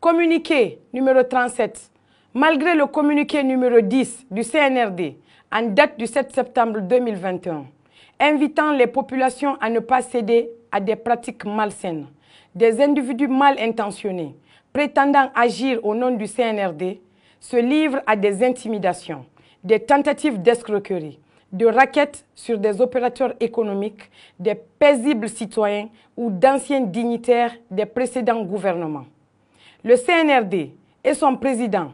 Communiqué numéro 37. Malgré le communiqué numéro 10 du CNRD, en date du 7 septembre 2021, invitant les populations à ne pas céder à des pratiques malsaines, des individus mal intentionnés prétendant agir au nom du CNRD se livrent à des intimidations, des tentatives d'escroquerie, de raquettes sur des opérateurs économiques, des paisibles citoyens ou d'anciens dignitaires des précédents gouvernements. Le CNRD et son président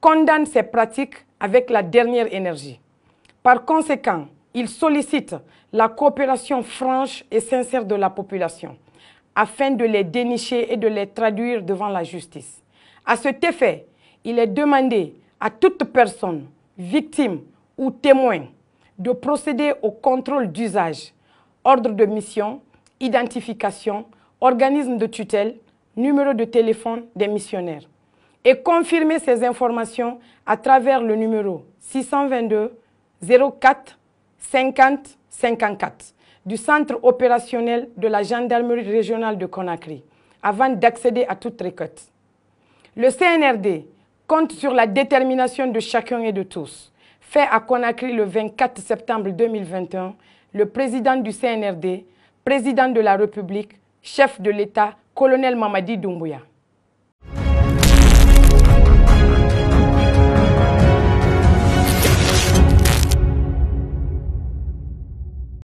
condamnent ces pratiques avec la dernière énergie. Par conséquent, ils sollicitent la coopération franche et sincère de la population afin de les dénicher et de les traduire devant la justice. À cet effet, il est demandé à toute personne, victime ou témoin, de procéder au contrôle d'usage, ordre de mission, identification, organisme de tutelle, numéro de téléphone des missionnaires et confirmer ces informations à travers le numéro 622 04 50 54 du centre opérationnel de la gendarmerie régionale de Conakry avant d'accéder à toute requête. Le CNRD compte sur la détermination de chacun et de tous. Fait à Conakry le 24 septembre 2021, le président du CNRD, président de la République, chef de l'État, colonel mamadi dumbuya